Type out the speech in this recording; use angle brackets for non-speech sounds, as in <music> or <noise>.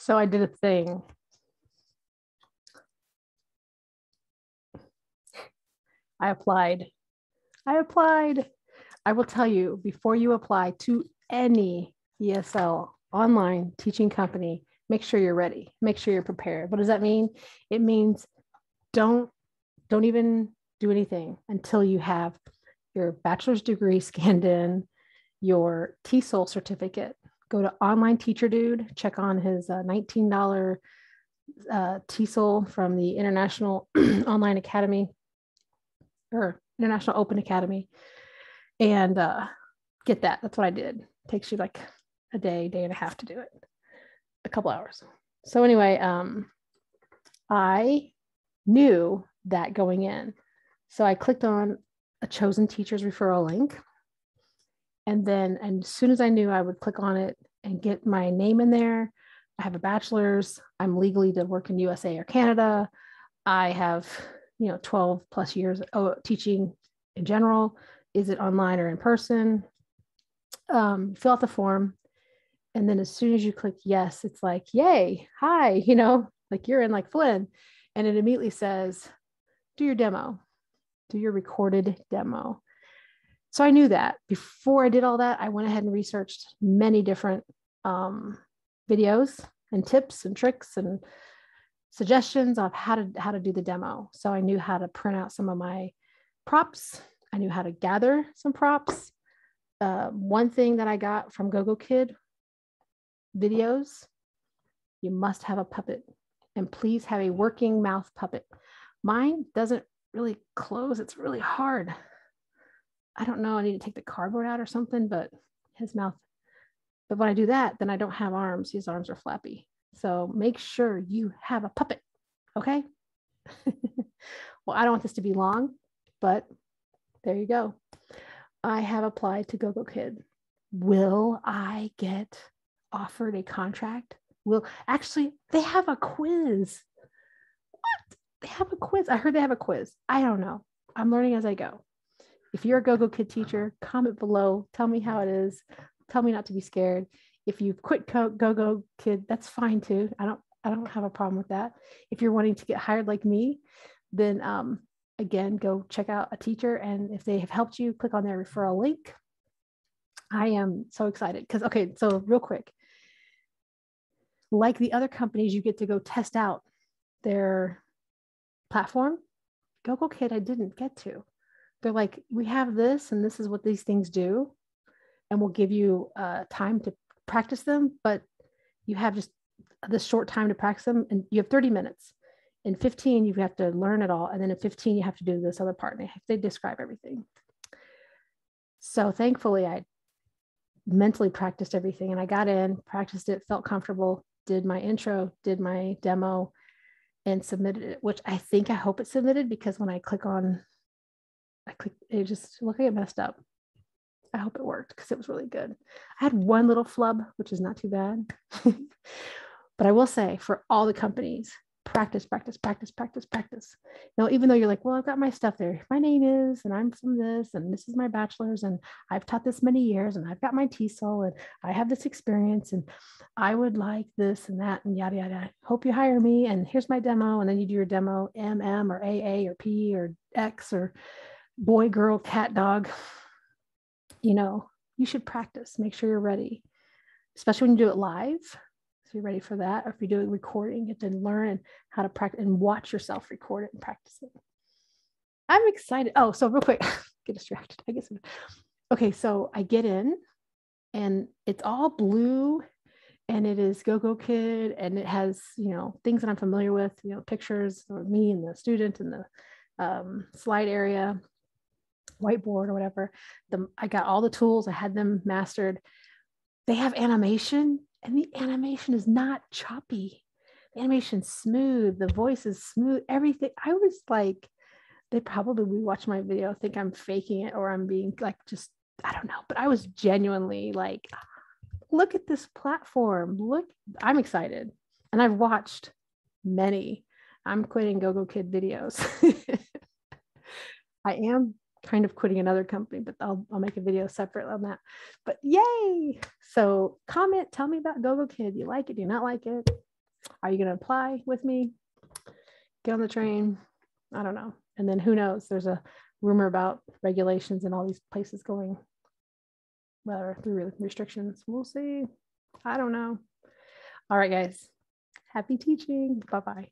So I did a thing. I applied. I applied. I will tell you before you apply to any ESL online teaching company, make sure you're ready. Make sure you're prepared. What does that mean? It means don't don't even do anything until you have your bachelor's degree scanned in, your TESOL certificate, go to Online Teacher Dude, check on his uh, $19 uh, TESOL from the International <clears throat> Online Academy or International Open Academy and uh, get that. That's what I did. Takes you like a day, day and a half to do it, a couple hours. So, anyway, um, I knew that going in. So I clicked on a chosen teacher's referral link. And then, and as soon as I knew I would click on it, and get my name in there. I have a bachelor's. I'm legally to work in USA or Canada. I have, you know, 12 plus years of teaching in general. Is it online or in person? Um, fill out the form. And then as soon as you click yes, it's like, yay, hi, <laughs> you know, like you're in like Flynn. And it immediately says, do your demo, do your recorded demo. So I knew that before I did all that, I went ahead and researched many different um, videos and tips and tricks and suggestions of how to how to do the demo. So I knew how to print out some of my props. I knew how to gather some props. Uh, one thing that I got from Kid videos, you must have a puppet and please have a working mouth puppet. Mine doesn't really close. It's really hard. I don't know. I need to take the cardboard out or something, but his mouth but when I do that, then I don't have arms. His arms are flappy. So make sure you have a puppet. Okay. <laughs> well, I don't want this to be long, but there you go. I have applied to GoGo Kid. Will I get offered a contract? Will actually, they have a quiz. What? They have a quiz. I heard they have a quiz. I don't know. I'm learning as I go. If you're a GoGo Kid teacher, comment below. Tell me how it is tell me not to be scared. If you quit co- go go kid, that's fine too. I don't I don't have a problem with that. If you're wanting to get hired like me, then um, again, go check out a teacher. And if they have helped you, click on their referral link. I am so excited because, okay, so real quick, like the other companies, you get to go test out their platform. GoGo Kid, I didn't get to. They're like, we have this, and this is what these things do and we'll give you uh, time to practice them, but you have just this short time to practice them and you have 30 minutes. In 15, you have to learn it all. And then in 15, you have to do this other part and they, have, they describe everything. So thankfully, I mentally practiced everything and I got in, practiced it, felt comfortable, did my intro, did my demo, and submitted it, which I think I hope it submitted because when I click on, I click, it just look like it messed up. I hope it worked because it was really good. I had one little flub, which is not too bad. <laughs> but I will say for all the companies, practice, practice, practice, practice, practice. Now, even though you're like, well, I've got my stuff there. My name is, and I'm from this, and this is my bachelor's, and I've taught this many years, and I've got my TESOL, and I have this experience, and I would like this and that, and yada, yada. yada. Hope you hire me, and here's my demo. And then you do your demo MM or AA or P or X or boy, girl, cat, dog, you know, you should practice, make sure you're ready, especially when you do it live. So you're ready for that. Or if you are doing recording, you have to learn how to practice and watch yourself record it and practice it. I'm excited. Oh, so real quick, <laughs> get distracted. I guess. Okay, so I get in and it's all blue and it is Go Go Kid and it has, you know, things that I'm familiar with, you know, pictures of me and the student and the um, slide area whiteboard or whatever. The, I got all the tools, I had them mastered. They have animation, and the animation is not choppy. The animation smooth, the voice is smooth, everything. I was like, they probably rewatch my video, think I'm faking it or I'm being like just, I don't know. But I was genuinely like, look at this platform. Look, I'm excited. And I've watched many I'm quitting GoGo Kid videos. <laughs> I am kind of quitting another company, but I'll, I'll make a video separate on that. But yay! So comment, tell me about GoGo Kid. You like it? Do you not like it? Are you going to apply with me? Get on the train. I don't know. And then who knows? There's a rumor about regulations and all these places going, whether through restrictions. We'll see. I don't know. All right, guys. Happy teaching. Bye bye.